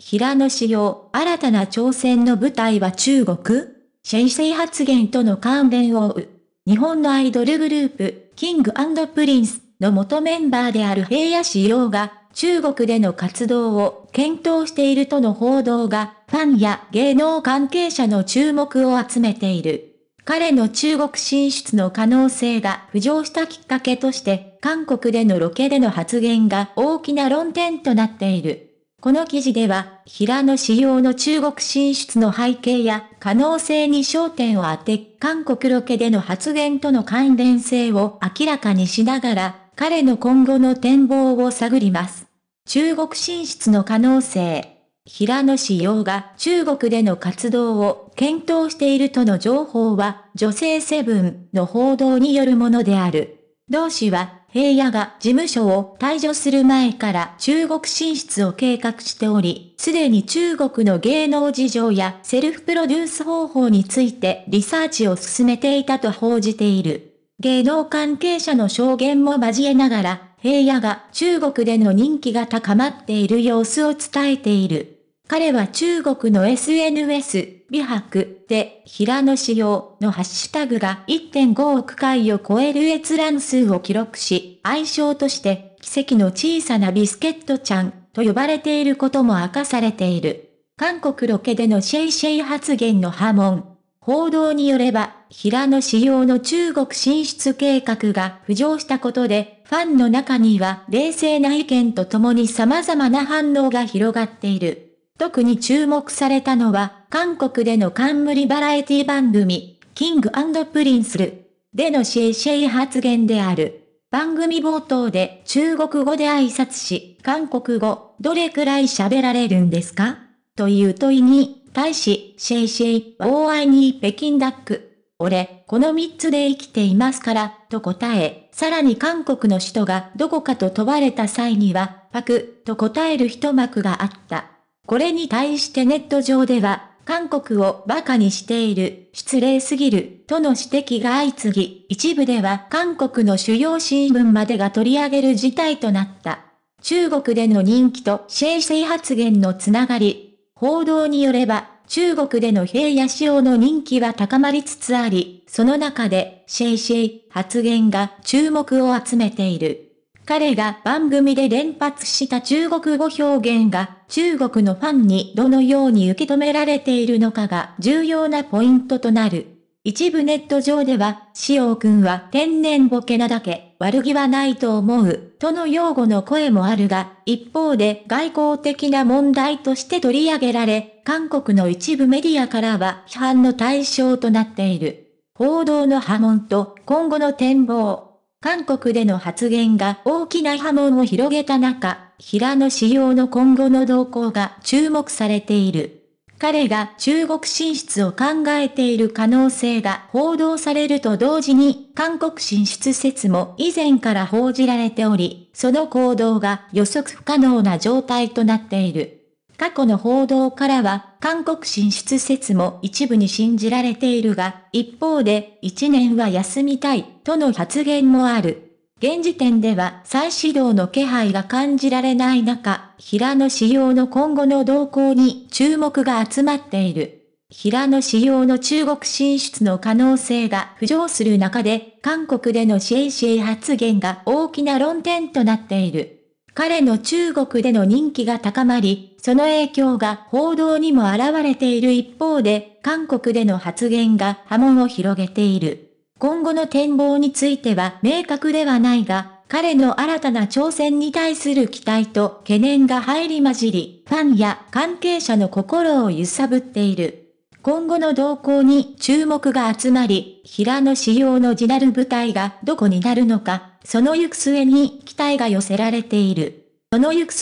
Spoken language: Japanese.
平野紫耀、新たな挑戦の舞台は中国シェイェイ発言との関連を追う。日本のアイドルグループ、キングプリンスの元メンバーである平野紫耀が、中国での活動を検討しているとの報道が、ファンや芸能関係者の注目を集めている。彼の中国進出の可能性が浮上したきっかけとして、韓国でのロケでの発言が大きな論点となっている。この記事では、平野仕様の中国進出の背景や可能性に焦点を当て、韓国ロケでの発言との関連性を明らかにしながら、彼の今後の展望を探ります。中国進出の可能性。平野志陽が中国での活動を検討しているとの情報は、女性セブンの報道によるものである。同氏は平野が事務所を退場する前から中国進出を計画しており、すでに中国の芸能事情やセルフプロデュース方法についてリサーチを進めていたと報じている。芸能関係者の証言も交えながら、平野が中国での人気が高まっている様子を伝えている。彼は中国の SNS、美白で平野仕様のハッシュタグが1.5億回を超える閲覧数を記録し、愛称として奇跡の小さなビスケットちゃんと呼ばれていることも明かされている。韓国ロケでのシェイシェイ発言の波紋。報道によれば、平野仕様の中国進出計画が浮上したことで、ファンの中には冷静な意見とともに様々な反応が広がっている。特に注目されたのは、韓国での冠バラエティ番組、キングプリンスルでのシェイシェイ発言である。番組冒頭で中国語で挨拶し、韓国語、どれくらい喋られるんですかという問いに、対し、シェイシェイ大愛に北京ダック。俺、この三つで生きていますから、と答え、さらに韓国の首都がどこかと問われた際には、パク、と答える一幕があった。これに対してネット上では、韓国を馬鹿にしている、失礼すぎる、との指摘が相次ぎ、一部では韓国の主要新聞までが取り上げる事態となった。中国での人気とシェイシェイ発言のつながり、報道によれば、中国での平野仕様の人気は高まりつつあり、その中で、シェイシェイ発言が注目を集めている。彼が番組で連発した中国語表現が中国のファンにどのように受け止められているのかが重要なポイントとなる。一部ネット上では、塩君は天然ボケなだけ悪気はないと思う、との擁護の声もあるが、一方で外交的な問題として取り上げられ、韓国の一部メディアからは批判の対象となっている。報道の波紋と今後の展望。韓国での発言が大きな波紋を広げた中、平野紫耀の今後の動向が注目されている。彼が中国進出を考えている可能性が報道されると同時に、韓国進出説も以前から報じられており、その行動が予測不可能な状態となっている。過去の報道からは、韓国進出説も一部に信じられているが、一方で、1年は休みたい、との発言もある。現時点では再始動の気配が感じられない中、平野仕様の今後の動向に注目が集まっている。平野仕様の中国進出の可能性が浮上する中で、韓国でのシェイシェイ発言が大きな論点となっている。彼の中国での人気が高まり、その影響が報道にも現れている一方で、韓国での発言が波紋を広げている。今後の展望については明確ではないが、彼の新たな挑戦に対する期待と懸念が入り混じり、ファンや関係者の心を揺さぶっている。今後の動向に注目が集まり、平野仕様の地なる部隊がどこになるのか、その行く末に期待が寄せられている。その行く